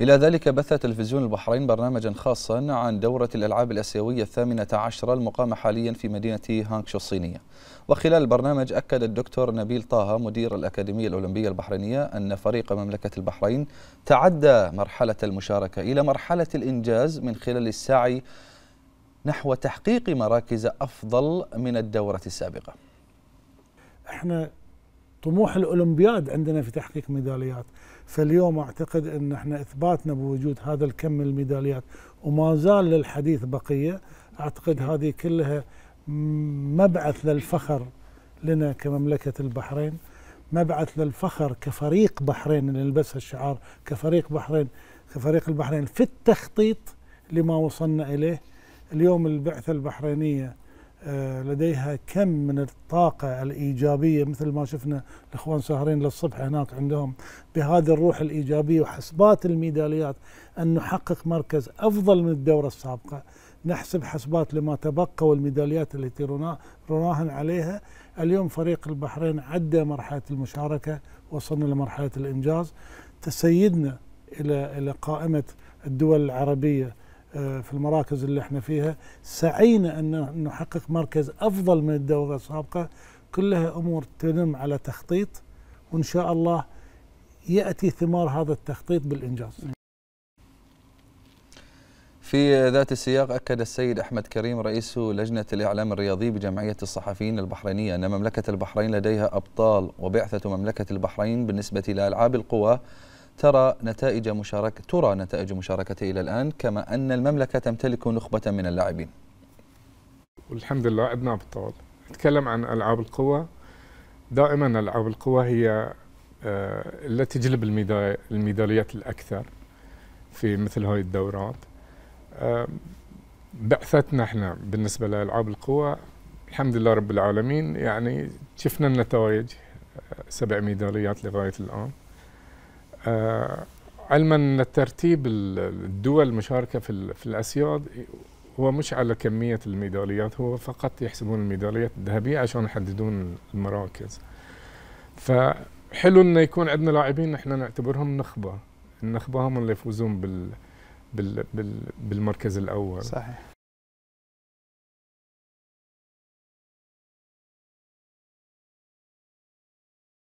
إلى ذلك بث تلفزيون البحرين برنامجا خاصا عن دورة الألعاب الأسيوية الثامنة عشرة المقامة حاليا في مدينة هانكشو الصينية وخلال البرنامج أكد الدكتور نبيل طه مدير الأكاديمية الأولمبية البحرينية أن فريق مملكة البحرين تعدى مرحلة المشاركة إلى مرحلة الإنجاز من خلال السعي نحو تحقيق مراكز أفضل من الدورة السابقة احنا طموح الاولمبياد عندنا في تحقيق ميداليات فاليوم اعتقد ان احنا اثباتنا بوجود هذا الكم من الميداليات وما زال للحديث بقيه اعتقد هذه كلها مبعث للفخر لنا كمملكه البحرين مبعث للفخر كفريق بحرين اللي نلبسها الشعار كفريق بحرين كفريق البحرين في التخطيط لما وصلنا اليه اليوم البعثه البحرينيه آه، لديها كم من الطاقة الإيجابية مثل ما شفنا الإخوان ساهرين للصبح هناك عندهم بهذه الروح الإيجابية وحسبات الميداليات أن نحقق مركز أفضل من الدورة السابقة نحسب حسبات لما تبقى والميداليات التي رناهن عليها اليوم فريق البحرين عدى مرحلة المشاركة وصلنا لمرحلة الإنجاز تسيدنا إلى إلى قائمة الدول العربية آه، في المراكز اللي احنا فيها سعينا ان نحقق مركز افضل من الدوره السابقه كلها امور تنم على تخطيط وان شاء الله ياتي ثمار هذا التخطيط بالانجاز. في ذات السياق أكد السيد أحمد كريم رئيس لجنة الإعلام الرياضي بجمعية الصحفيين البحرينية أن مملكة البحرين لديها أبطال وبعثة مملكة البحرين بالنسبة لألعاب القوى ترى نتائج مشاركة ترى نتائج مشاركته إلى الآن كما أن المملكة تمتلك نخبة من اللاعبين والحمد لله عندنا بالطول نتكلم عن ألعاب القوى دائما ألعاب القوى هي آه، اللي تجلب الميداليات الأكثر في مثل هذه الدورات آه، بعثتنا احنا بالنسبة لألعاب القوى الحمد لله رب العالمين يعني شفنا النتائج آه، سبع ميداليات لغاية الآن آه، علما ان الترتيب الدول المشاركه في في الاسياد هو مش على كميه الميداليات هو فقط يحسبون الميداليات الذهبيه عشان يحددون المراكز فحلو انه يكون عندنا لاعبين احنا نعتبرهم نخبه النخبه هم اللي يفوزون بال بال بالمركز الاول صحيح